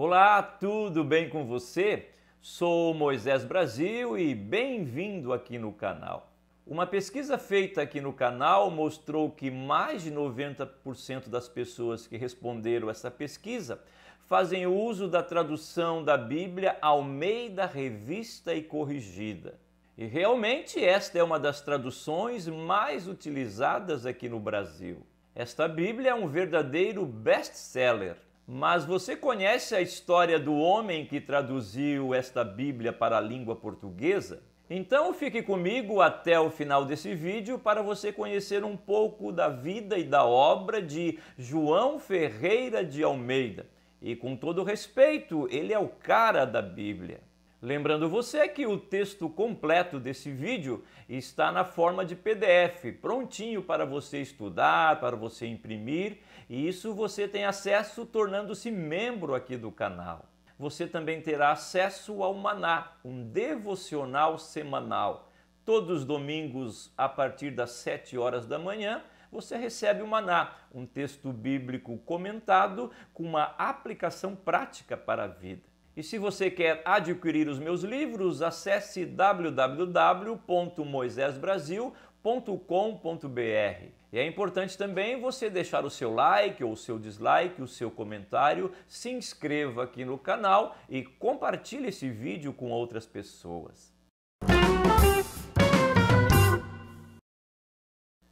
Olá, tudo bem com você? Sou Moisés Brasil e bem-vindo aqui no canal. Uma pesquisa feita aqui no canal mostrou que mais de 90% das pessoas que responderam essa pesquisa fazem uso da tradução da Bíblia Almeida Revista e Corrigida. E realmente esta é uma das traduções mais utilizadas aqui no Brasil. Esta Bíblia é um verdadeiro best-seller. Mas você conhece a história do homem que traduziu esta Bíblia para a língua portuguesa? Então fique comigo até o final desse vídeo para você conhecer um pouco da vida e da obra de João Ferreira de Almeida. E com todo respeito, ele é o cara da Bíblia. Lembrando você que o texto completo desse vídeo está na forma de PDF, prontinho para você estudar, para você imprimir, e isso você tem acesso tornando-se membro aqui do canal. Você também terá acesso ao Maná, um devocional semanal. Todos os domingos, a partir das 7 horas da manhã, você recebe o Maná, um texto bíblico comentado com uma aplicação prática para a vida. E se você quer adquirir os meus livros, acesse www.moisésbrasil.com.br. E é importante também você deixar o seu like ou o seu dislike, o seu comentário, se inscreva aqui no canal e compartilhe esse vídeo com outras pessoas.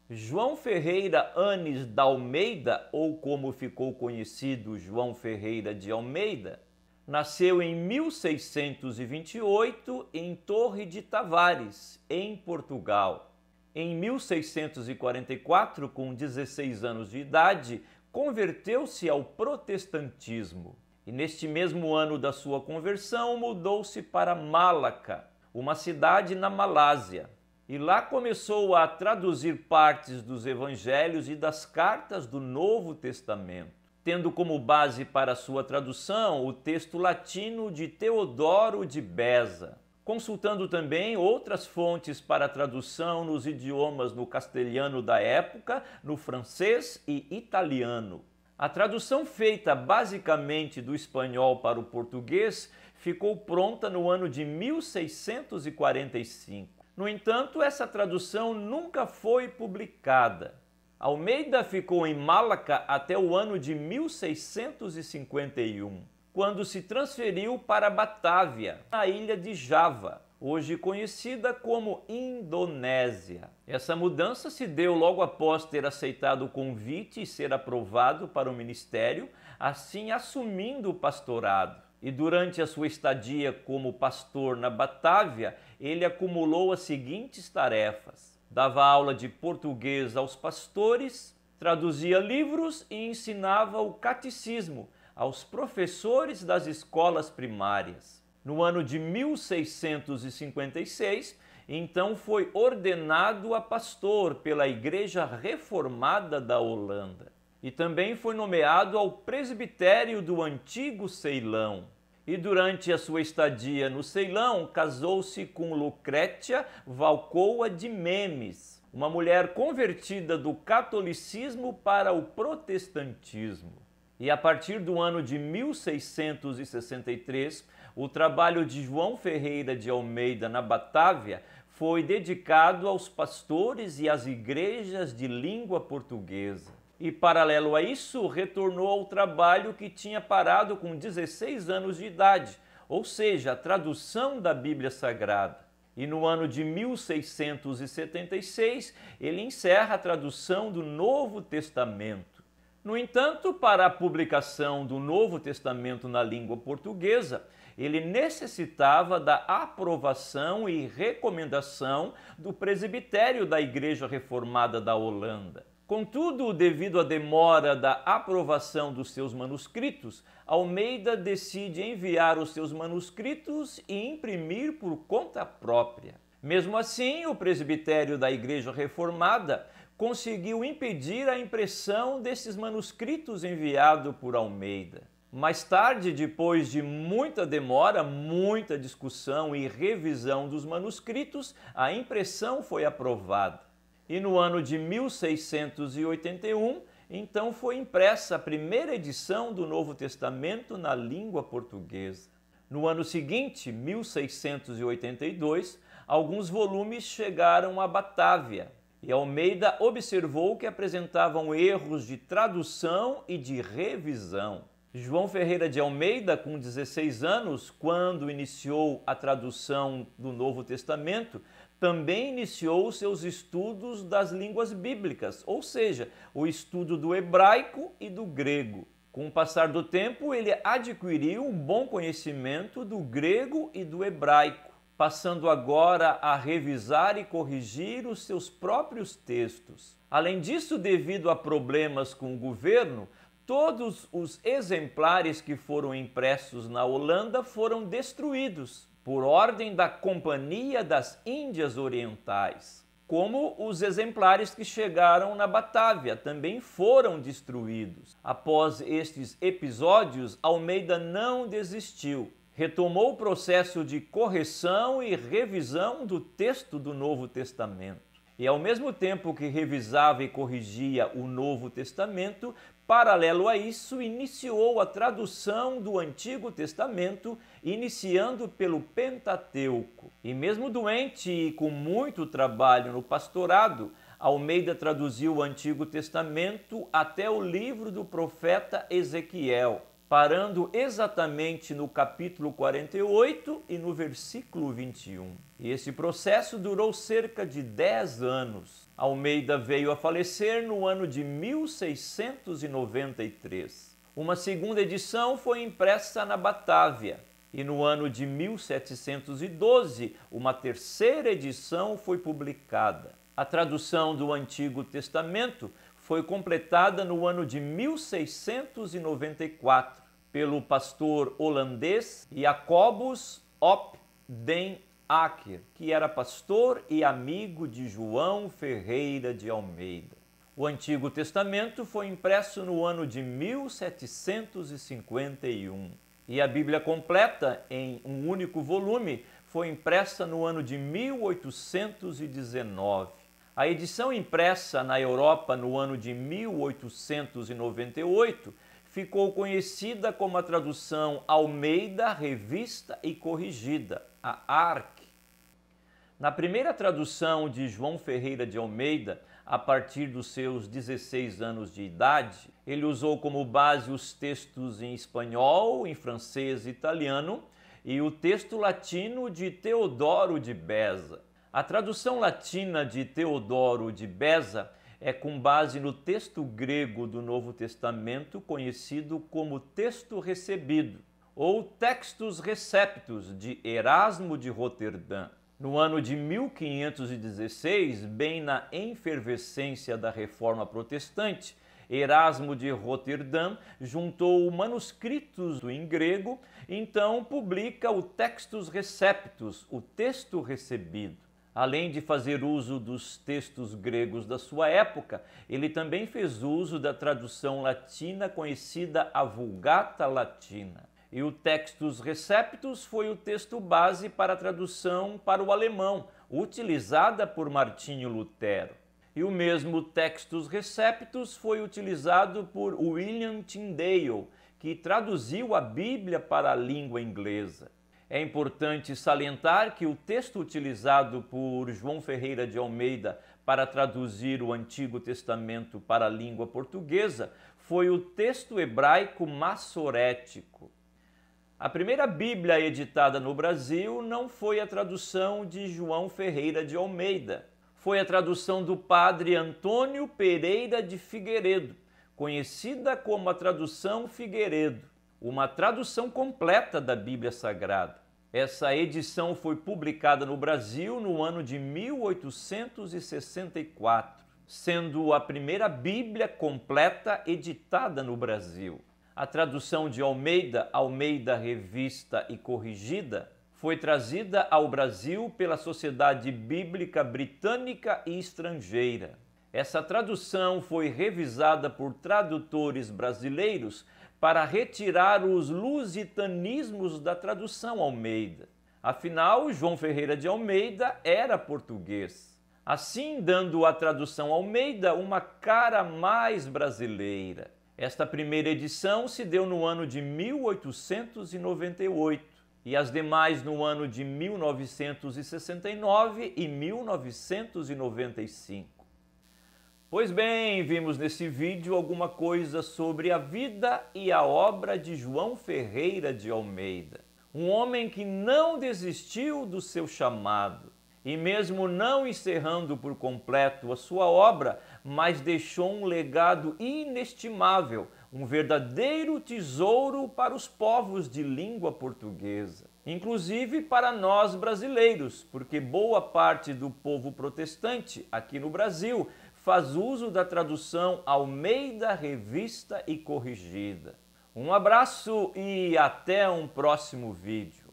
João Ferreira Anes da Almeida, ou como ficou conhecido João Ferreira de Almeida, nasceu em 1628 em Torre de Tavares, em Portugal. Em 1644, com 16 anos de idade, converteu-se ao protestantismo. E neste mesmo ano da sua conversão, mudou-se para Malaca, uma cidade na Malásia. E lá começou a traduzir partes dos evangelhos e das cartas do Novo Testamento tendo como base para sua tradução o texto latino de Teodoro de Beza, consultando também outras fontes para tradução nos idiomas no castelhano da época, no francês e italiano. A tradução feita basicamente do espanhol para o português ficou pronta no ano de 1645. No entanto, essa tradução nunca foi publicada. Almeida ficou em Malaca até o ano de 1651, quando se transferiu para Batávia, na ilha de Java, hoje conhecida como Indonésia. Essa mudança se deu logo após ter aceitado o convite e ser aprovado para o ministério, assim assumindo o pastorado. E durante a sua estadia como pastor na Batávia, ele acumulou as seguintes tarefas: dava aula de português aos pastores, traduzia livros e ensinava o catecismo aos professores das escolas primárias. No ano de 1656, então foi ordenado a pastor pela Igreja Reformada da Holanda e também foi nomeado ao presbitério do antigo Ceilão. E durante a sua estadia no Ceilão, casou-se com Lucrétia Valcoa de Memes, uma mulher convertida do catolicismo para o protestantismo. E a partir do ano de 1663, o trabalho de João Ferreira de Almeida na Batávia foi dedicado aos pastores e às igrejas de língua portuguesa e, paralelo a isso, retornou ao trabalho que tinha parado com 16 anos de idade, ou seja, a tradução da Bíblia Sagrada. E no ano de 1676, ele encerra a tradução do Novo Testamento. No entanto, para a publicação do Novo Testamento na língua portuguesa, ele necessitava da aprovação e recomendação do presbitério da Igreja Reformada da Holanda. Contudo, devido à demora da aprovação dos seus manuscritos, Almeida decide enviar os seus manuscritos e imprimir por conta própria. Mesmo assim, o presbitério da Igreja Reformada conseguiu impedir a impressão desses manuscritos enviados por Almeida. Mais tarde, depois de muita demora, muita discussão e revisão dos manuscritos, a impressão foi aprovada. E no ano de 1681, então foi impressa a primeira edição do Novo Testamento na língua portuguesa. No ano seguinte, 1682, alguns volumes chegaram a Batávia e Almeida observou que apresentavam erros de tradução e de revisão. João Ferreira de Almeida, com 16 anos, quando iniciou a tradução do Novo Testamento, também iniciou seus estudos das línguas bíblicas, ou seja, o estudo do hebraico e do grego. Com o passar do tempo, ele adquiriu um bom conhecimento do grego e do hebraico, passando agora a revisar e corrigir os seus próprios textos. Além disso, devido a problemas com o governo, todos os exemplares que foram impressos na Holanda foram destruídos por ordem da Companhia das Índias Orientais, como os exemplares que chegaram na Batávia também foram destruídos. Após estes episódios, Almeida não desistiu. Retomou o processo de correção e revisão do texto do Novo Testamento. E ao mesmo tempo que revisava e corrigia o Novo Testamento, paralelo a isso, iniciou a tradução do Antigo Testamento, iniciando pelo Pentateuco. E mesmo doente e com muito trabalho no pastorado, Almeida traduziu o Antigo Testamento até o livro do profeta Ezequiel parando exatamente no capítulo 48 e no versículo 21. Esse processo durou cerca de 10 anos. Almeida veio a falecer no ano de 1693. Uma segunda edição foi impressa na Batávia. E no ano de 1712, uma terceira edição foi publicada. A tradução do Antigo Testamento foi completada no ano de 1694 pelo pastor holandês Jacobus Op den Acker, que era pastor e amigo de João Ferreira de Almeida. O Antigo Testamento foi impresso no ano de 1751 e a Bíblia completa, em um único volume, foi impressa no ano de 1819. A edição impressa na Europa no ano de 1898 ficou conhecida como a tradução Almeida Revista e Corrigida, a ARC. Na primeira tradução de João Ferreira de Almeida, a partir dos seus 16 anos de idade, ele usou como base os textos em espanhol, em francês e italiano e o texto latino de Teodoro de Beza. A tradução latina de Teodoro de Beza é com base no texto grego do Novo Testamento, conhecido como texto recebido, ou Textus Receptus, de Erasmo de Roterdã. No ano de 1516, bem na enfervescência da reforma protestante, Erasmo de Roterdã juntou manuscritos em grego, então publica o Textus Receptus, o texto recebido. Além de fazer uso dos textos gregos da sua época, ele também fez uso da tradução latina conhecida a Vulgata Latina. E o Textus Receptus foi o texto base para a tradução para o alemão, utilizada por Martinho Lutero. E o mesmo Textus Receptus foi utilizado por William Tyndale, que traduziu a Bíblia para a língua inglesa. É importante salientar que o texto utilizado por João Ferreira de Almeida para traduzir o Antigo Testamento para a língua portuguesa foi o texto hebraico massorético. A primeira Bíblia editada no Brasil não foi a tradução de João Ferreira de Almeida, foi a tradução do padre Antônio Pereira de Figueiredo, conhecida como a tradução Figueiredo uma tradução completa da Bíblia Sagrada. Essa edição foi publicada no Brasil no ano de 1864, sendo a primeira Bíblia completa editada no Brasil. A tradução de Almeida, Almeida Revista e Corrigida, foi trazida ao Brasil pela Sociedade Bíblica Britânica e Estrangeira. Essa tradução foi revisada por tradutores brasileiros para retirar os lusitanismos da tradução Almeida. Afinal, João Ferreira de Almeida era português, assim dando à tradução Almeida uma cara mais brasileira. Esta primeira edição se deu no ano de 1898 e as demais no ano de 1969 e 1995. Pois bem, vimos nesse vídeo alguma coisa sobre a vida e a obra de João Ferreira de Almeida, um homem que não desistiu do seu chamado e, mesmo não encerrando por completo a sua obra, mas deixou um legado inestimável, um verdadeiro tesouro para os povos de língua portuguesa inclusive para nós brasileiros, porque boa parte do povo protestante aqui no Brasil faz uso da tradução Almeida Revista e Corrigida. Um abraço e até um próximo vídeo.